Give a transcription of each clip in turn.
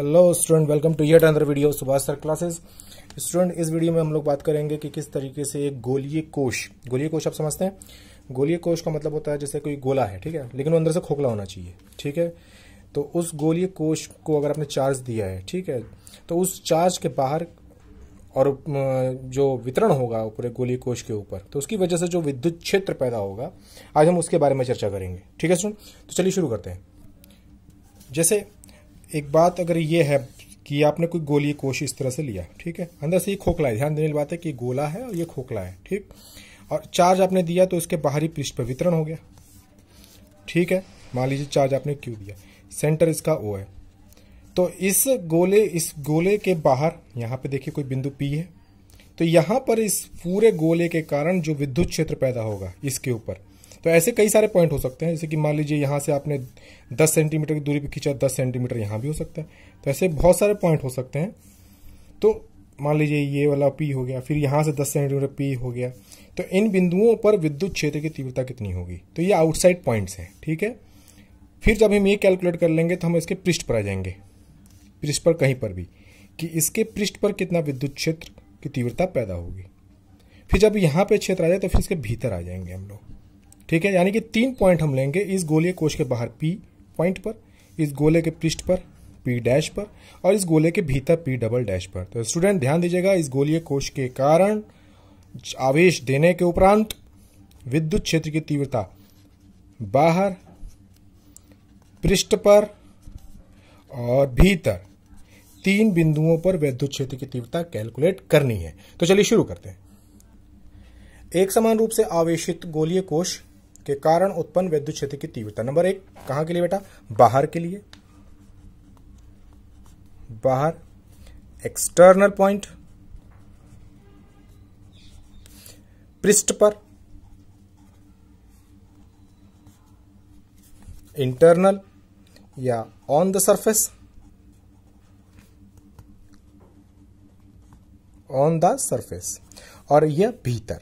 Hello student welcome to यट अंदर video Subhash sir classes student इस वीडियो में हम लोग बात करेंगे कि किस तरीके से एक गोलीय कोश गोलीय कोश आप समझते हैं गोलीय कोश का मतलब होता है जैसे कोई गोला है ठीक है लेकिन वो अंदर से खोखला होना चाहिए ठीक है तो उस गोलीय कोश को अगर आपने चार्ज दिया है ठीक है तो उस चार्ज के बाहर और जो वितरण होगा पूरे गोलीय कोश के ऊपर तो उसकी वजह से जो विद्युत क्षेत्र पैदा होगा आज हम उसके बारे में चर्चा करेंगे ठीक है स्टूडेंट तो चलिए शुरू करते हैं जैसे एक बात अगर ये है कि आपने कोई गोली कोश इस तरह से लिया ठीक है अंदर से ये खोखला है ध्यान देने की बात है कि गोला है और ये खोखला है ठीक और चार्ज आपने दिया तो इसके बाहरी पृष्ठ पर वितरण हो गया ठीक है मान लीजिए चार्ज आपने क्यों दिया सेंटर इसका ओ है तो इस गोले इस गोले के बाहर यहाँ पे देखिए कोई बिंदु पी है तो यहाँ पर इस पूरे गोले के कारण जो विद्युत क्षेत्र पैदा होगा इसके ऊपर तो ऐसे कई सारे पॉइंट हो सकते हैं जैसे कि मान लीजिए यहाँ से आपने 10 सेंटीमीटर की दूरी पर खींचा 10 सेंटीमीटर यहाँ भी हो सकता है तो ऐसे बहुत सारे पॉइंट हो सकते हैं तो मान लीजिए ये वाला पी हो गया फिर यहाँ से दस सेंटीमीटर पी हो गया तो इन बिंदुओं पर विद्युत क्षेत्र की तीव्रता कितनी होगी तो ये आउटसाइड पॉइंट्स हैं ठीक है फिर जब हम ये कैलकुलेट कर लेंगे तो हम इसके पृष्ठ पर आ जाएंगे पृष्ठ पर कहीं पर भी कि इसके पृष्ठ पर कितना विद्युत क्षेत्र की तीव्रता पैदा होगी फिर जब यहाँ पे क्षेत्र आ जाए तो फिर इसके भीतर आ जाएंगे हम लोग ठीक है यानी कि तीन पॉइंट हम लेंगे इस गोलीय कोश के बाहर पी पॉइंट पर इस गोले के पृष्ठ पर पी डैश पर और इस गोले के भीतर पी डबल डैश पर तो स्टूडेंट ध्यान दीजिएगा इस गोलीय कोश के कारण आवेश देने के उपरांत विद्युत क्षेत्र की तीव्रता बाहर पृष्ठ पर और भीतर तीन बिंदुओं पर विद्युत क्षेत्र की तीव्रता कैलकुलेट करनी है तो चलिए शुरू करते हैं एक समान रूप से आवेशित गोलीय कोश के कारण उत्पन्न विद्युत क्षेत्र की तीव्रता नंबर एक कहां के लिए बेटा बाहर के लिए बाहर एक्सटर्नल पॉइंट पृष्ठ पर इंटरनल या on the surface on the surface और यह भीतर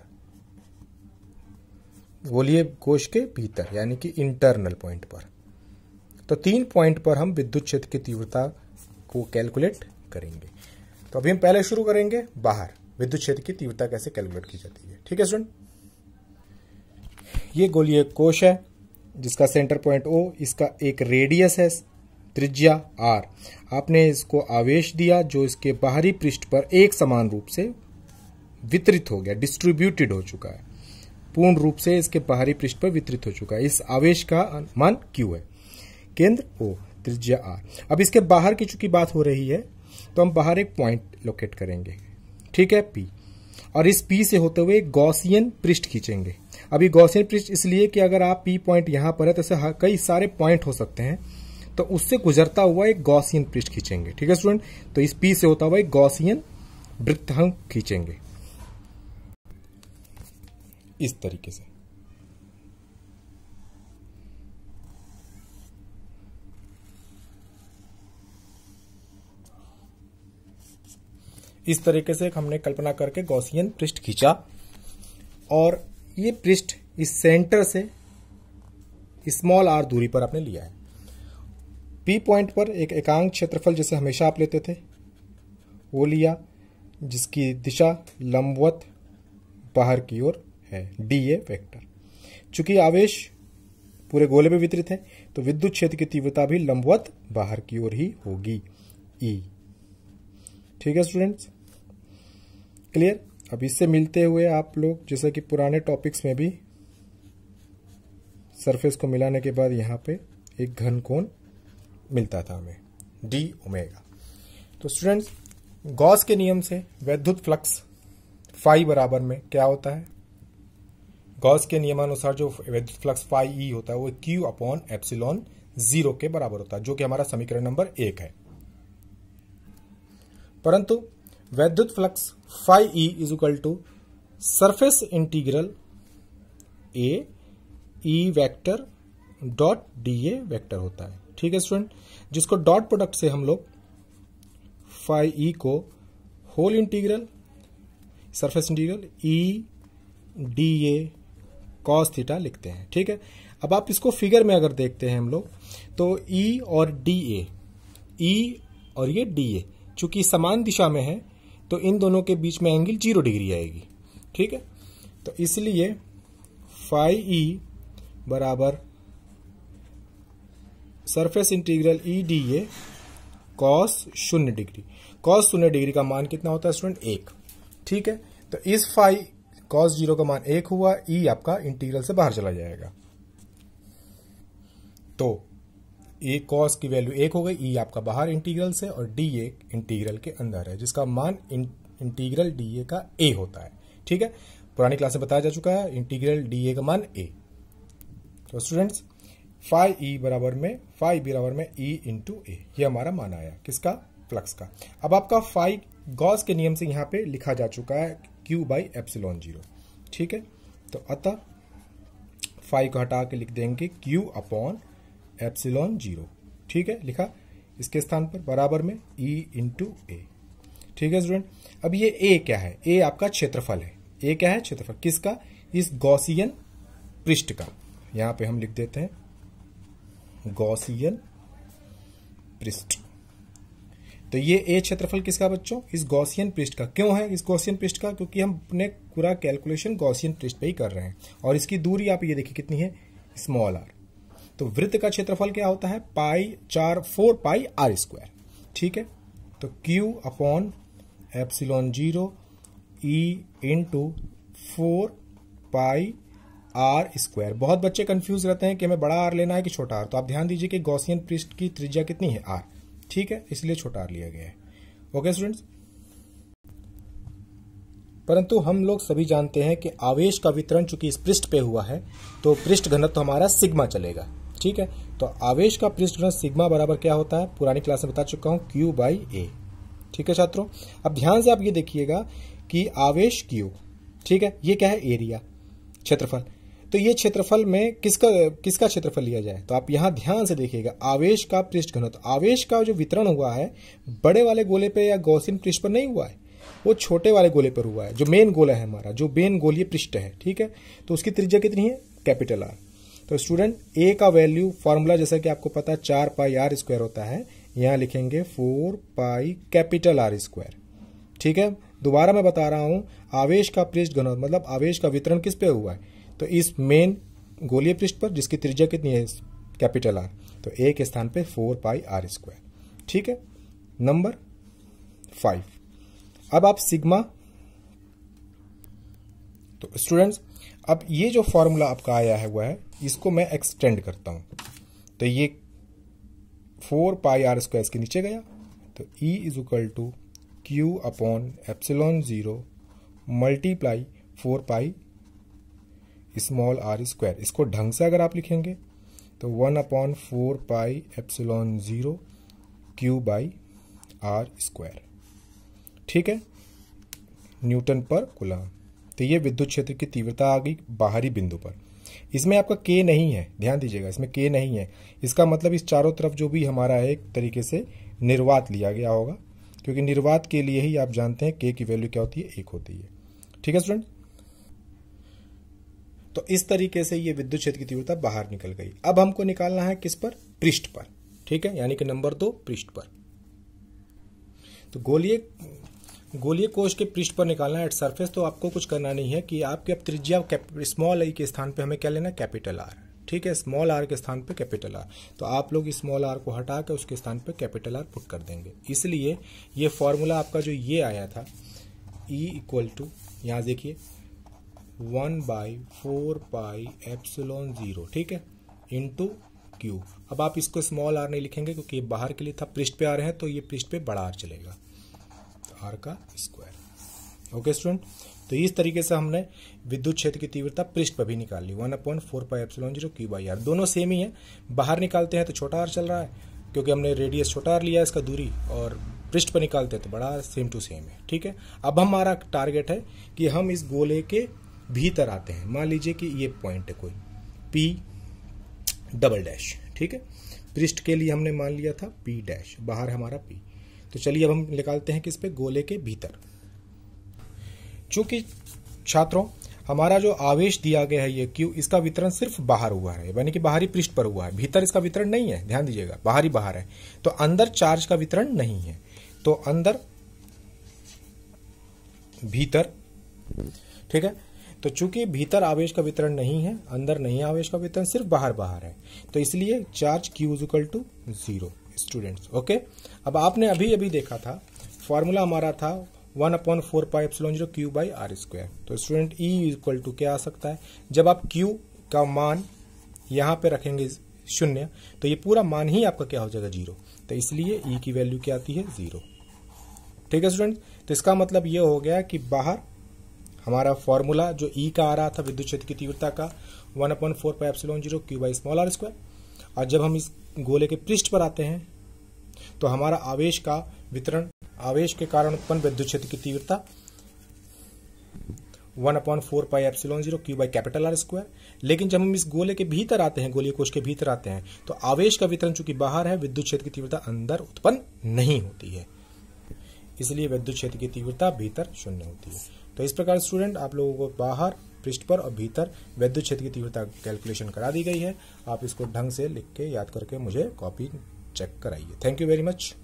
गोलीय कोश के भीतर यानी कि इंटरनल पॉइंट पर तो तीन पॉइंट पर हम विद्युत क्षेत्र की तीव्रता को कैलकुलेट करेंगे तो अभी हम पहले शुरू करेंगे बाहर विद्युत क्षेत्र की तीव्रता कैसे कैलकुलेट की जाती है ठीक है स्टूडेंट ये गोलीय कोश है जिसका सेंटर पॉइंट ओ इसका एक रेडियस है त्रिज्या आर आपने इसको आवेश दिया जो इसके बाहरी पृष्ठ पर एक समान रूप से वितरित हो गया डिस्ट्रीब्यूटेड हो चुका है पूर्ण रूप से इसके बाहरी पृष्ठ पर वितरित हो चुका है इस आवेश का मान क्यू है केंद्र ओ त्रिज्या आर अब इसके बाहर की चूंकि बात हो रही है तो हम बाहर एक पॉइंट लोकेट करेंगे ठीक है पी और इस पी से होते हुए गौसियन पृष्ठ खींचेंगे अभी गौसियन पृष्ठ इसलिए कि अगर आप पी पॉइंट यहां पर है तो कई सारे पॉइंट हो सकते हैं तो उससे गुजरता हुआ एक गौसियन पृष्ठ खींचेंगे ठीक है स्टूडेंट तो इस पी से होता हुआ एक गौसियन वृत्त खींचेंगे इस तरीके से इस तरीके से हमने कल्पना करके गौसियन पृष्ठ खींचा और ये पृष्ठ इस सेंटर से स्मॉल आर दूरी पर आपने लिया है पी पॉइंट पर एक एकांक क्षेत्रफल जैसे हमेशा आप लेते थे वो लिया जिसकी दिशा लंबवत बाहर की ओर है डी ए वैक्टर चूंकि आवेश पूरे गोले में वितरित है तो विद्युत क्षेत्र की तीव्रता भी लंबवत बाहर की ओर ही होगी ई e. ठीक है स्टूडेंट्स क्लियर अब इससे मिलते हुए आप लोग जैसे कि पुराने टॉपिक्स में भी सरफेस को मिलाने के बाद यहाँ पे एक घन कोण मिलता था हमें डी ओमेगा तो स्टूडेंट्स गॉस के नियम से वैद्युत फ्लक्स फाइव बराबर में क्या होता है गॉस के नियमानुसार जो विद्युत फ्लक्स फाइव ई होता है वो क्यू अपॉन एप्सिलॉन जीरो के बराबर होता है जो कि हमारा समीकरण नंबर एक है परंतु वैद्युत flux phi E is equal to surface integral A E vector dot D A vector होता है ठीक है स्टूडेंट जिसको डॉट प्रोडक्ट से हम लोग फाइव ई को whole integral surface integral E D A cos theta लिखते हैं ठीक है अब आप इसको फिगर में अगर देखते हैं हम लोग तो ई e और डी ए e और ये डी ए चूंकि समान दिशा में है तो इन दोनों के बीच में एंगल जीरो डिग्री आएगी ठीक है तो इसलिए फाइव ई e बराबर surface integral E D A cos शून्य डिग्री कॉस शून्य डिग्री का मान कितना होता है स्टूडेंट एक ठीक है तो इस फाइव कॉस जीरो का मान एक हुआ ई e आपका इंटीग्रल से बाहर चला जाएगा तो ए कॉस की वैल्यू एक हो गई ई e आपका बाहर इंटीग्रल से और डी ए इंटीग्रल के अंदर है जिसका मान इंटीग्रल डी ए का ए होता है ठीक है पुरानी क्लास में बताया जा चुका है इंटीग्रल डी ए का मान ए तो स्टूडेंट्स फाइव ई बराबर में फाइव बराबर में ई इंटू ए ये हमारा मान आया किसका फ्लक्स का अब आपका फाइव गॉस के नियम से यहाँ पे लिखा जा चुका है क्यू बाई एप्सिलॉन जीरो ठीक है तो अतः फाइव को हटा के लिख देंगे क्यू अपॉन एप्सिलॉन जीरो ठीक है लिखा इसके स्थान पर बराबर में ई इंटू ए ठीक है स्टूडेंट अब ये ए क्या है ए आपका क्षेत्रफल है ए क्या है क्षेत्रफल किसका इस गौसियन पृष्ठ का यहां पे हम लिख देते हैं गौसियन पृष्ठ तो ये ए क्षेत्रफल किसका बच्चों इस गौसियन पृष्ठ का क्यों है इस गौसियन पृष्ठ का क्योंकि हम अपने पूरा कैलकुलेशन गौसियन पृष्ठ पे ही कर रहे हैं और इसकी दूरी आप ये देखिए कितनी है स्मॉल आर तो वृत्त का क्षेत्रफल क्या होता है पाई चार फोर पाई आर स्क्वायर ठीक है तो Q upon epsilon zero E into four pi R square बहुत बच्चे कंफ्यूज रहते हैं कि हमें बड़ा आर लेना है कि छोटा आर तो आप ध्यान दीजिए कि गौसियन पृष्ठ की त्रिज्या कितनी है आर ठीक है इसलिए छोटा आर लिया गया है ओके स्टूडेंट्स परंतु हम लोग सभी जानते हैं कि आवेश का वितरण चूंकि इस पृष्ठ पे हुआ है तो पृष्ठ घनत्व हमारा सिग्मा चलेगा ठीक है तो आवेश का पृष्ठ घनत्व सिग्मा बराबर क्या होता है पुरानी क्लास में बता चुका हूं क्यू बाई ए ठीक है छात्रों अब ध्यान से आप ये देखिएगा कि आवेश क्यू ठीक है ये क्या है एरिया क्षेत्रफल तो ये क्षेत्रफल में किसका किसका क्षेत्रफल लिया जाए तो आप यहाँ ध्यान से देखिएगा आवेश का पृष्ठ घनत्व आवेश का जो वितरण हुआ है बड़े वाले गोले पे या गौसिन पृष्ठ पर नहीं हुआ है वो छोटे वाले गोले पर हुआ है जो मेन गोला है हमारा जो मेन गोलीय पृष्ठ है ठीक है तो उसकी त्रिज्या कितनी है कैपिटल आर तो स्टूडेंट ए का वैल्यू फॉर्मूला जैसा कि आपको पता है चार पाई आर स्क्वायर होता है यहाँ लिखेंगे four pi capital R square ठीक है दोबारा मैं बता रहा हूं आवेश का पृष्ठ घनत्व मतलब आवेश का वितरण किस पे हुआ है तो इस मेन गोलीय पृष्ठ पर जिसकी त्रिज्या कितनी है कैपिटल आर तो ए के स्थान पे फोर पाई आर स्क्वायर ठीक है नंबर फाइव अब आप सिग्मा तो स्टूडेंट्स अब ये जो फॉर्मूला आपका आया है वह है इसको मैं एक्सटेंड करता हूं तो ये फोर पाई आर स्क्वायर इसके नीचे गया तो E is equal to Q upon epsilon zero multiply four pi small R square इसको ढंग से अगर आप लिखेंगे तो one upon four pi epsilon zero Q by R square ठीक है न्यूटन पर कुला तो ये विद्युत क्षेत्र की तीव्रता आ गई बाहरी बिंदु पर इसमें आपका के नहीं है ध्यान दीजिएगा इसमें के नहीं है इसका मतलब इस चारों तरफ जो भी हमारा है एक तरीके से निर्वात लिया गया होगा क्योंकि निर्वात के लिए ही आप जानते हैं के की वैल्यू क्या होती है एक होती है ठीक है स्टूडेंट तो इस तरीके से ये विद्युत क्षेत्र की तीव्रता बाहर निकल गई अब हमको निकालना है किस पर पृष्ठ पर ठीक है यानी कि नंबर दो पृष्ठ पर तो गोलिय गोलीय कोष के पृष्ठ पर निकालना है एट सरफेस तो आपको कुछ करना नहीं है कि आपके अब त्रिज्या स्मॉल आई के स्थान पे हमें क्या लेना कैपिटल आर ठीक है स्मॉल आर के स्थान पे कैपिटल आर तो आप लोग स्मॉल आर को हटा के उसके स्थान पे कैपिटल आर पुट कर देंगे इसलिए ये फॉर्मूला आपका जो ये आया था ई इक्वल टू यहां देखिए one by four pi epsilon zero ठीक है इंटू क्यू अब आप इसको स्मॉल आर नहीं लिखेंगे क्योंकि ये बाहर के लिए था पृष्ठ पे आ रहे हैं तो ये पृष्ठ पे बड़ा आर चलेगा तो आर का स्क्वायर ओके स्टूडेंट तो इस तरीके से हमने विद्युत क्षेत्र की तीव्रता पृष्ठ पर भी निकाल ली one upon four pi epsilon zero Q by R दोनों सेम ही है बाहर निकालते हैं तो छोटा आर चल रहा है क्योंकि हमने रेडियस छोटा आर लिया है इसका दूरी और पृष्ठ पर निकालते हैं तो बड़ा सेम टू सेम है ठीक है अब हमारा टारगेट है कि हम इस गोले के भीतर आते हैं मान लीजिए कि ये पॉइंट है कोई पी डबल डैश ठीक है पृष्ठ के लिए हमने मान लिया था पी डैश बाहर हमारा पी तो चलिए अब हम निकालते हैं किस पे गोले के भीतर चूंकि छात्रों हमारा जो आवेश दिया गया है ये क्यू इसका वितरण सिर्फ बाहर हुआ है यानी कि बाहरी पृष्ठ पर हुआ है भीतर इसका वितरण नहीं है ध्यान दीजिएगा बाहरी बाहर है तो अंदर चार्ज का वितरण नहीं है तो अंदर भीतर ठीक है तो चूंकि भीतर आवेश का वितरण नहीं है अंदर नहीं आवेश का वितरण सिर्फ बाहर बाहर है तो इसलिए charge Q is equal to zero students okay अब आपने अभी अभी देखा था फॉर्मूला हमारा था one upon four pi zero Q by R square तो स्टूडेंट ई इक्वल टू क्या आ सकता है जब आप क्यू का मान यहाँ पे रखेंगे शून्य तो ये पूरा मान ही आपका क्या हो जाएगा जीरो तो इसलिए ई e की वैल्यू क्या आती है जीरो ठीक है स्टूडेंट तो इसका मतलब ये हो गया कि बाहर हमारा फॉर्मूला जो ई e का आ रहा था विद्युत क्षेत्र की तीव्रता का one upon four pi epsilon zero Q by small R square और जब हम इस गोले के पृष्ठ पर आते हैं तो हमारा आवेश का वितरण आवेश के कारण उत्पन्न विद्युत क्षेत्र की तीव्रता one upon four pi epsilon zero Q by capital R square लेकिन जब हम इस गोले के भीतर आते हैं गोलीय कोष के भीतर आते हैं तो आवेश का वितरण चूंकि बाहर है विद्युत क्षेत्र की तीव्रता अंदर उत्पन्न नहीं होती है इसलिए विद्युत क्षेत्र की तीव्रता भीतर शून्य होती है तो इस प्रकार स्टूडेंट आप लोगों को बाहर पृष्ठ पर और भीतर वैद्युत क्षेत्र की तीव्रता कैलकुलेशन करा दी गई है आप इसको ढंग से लिख के याद करके मुझे कॉपी चेक कराइए थैंक यू वेरी मच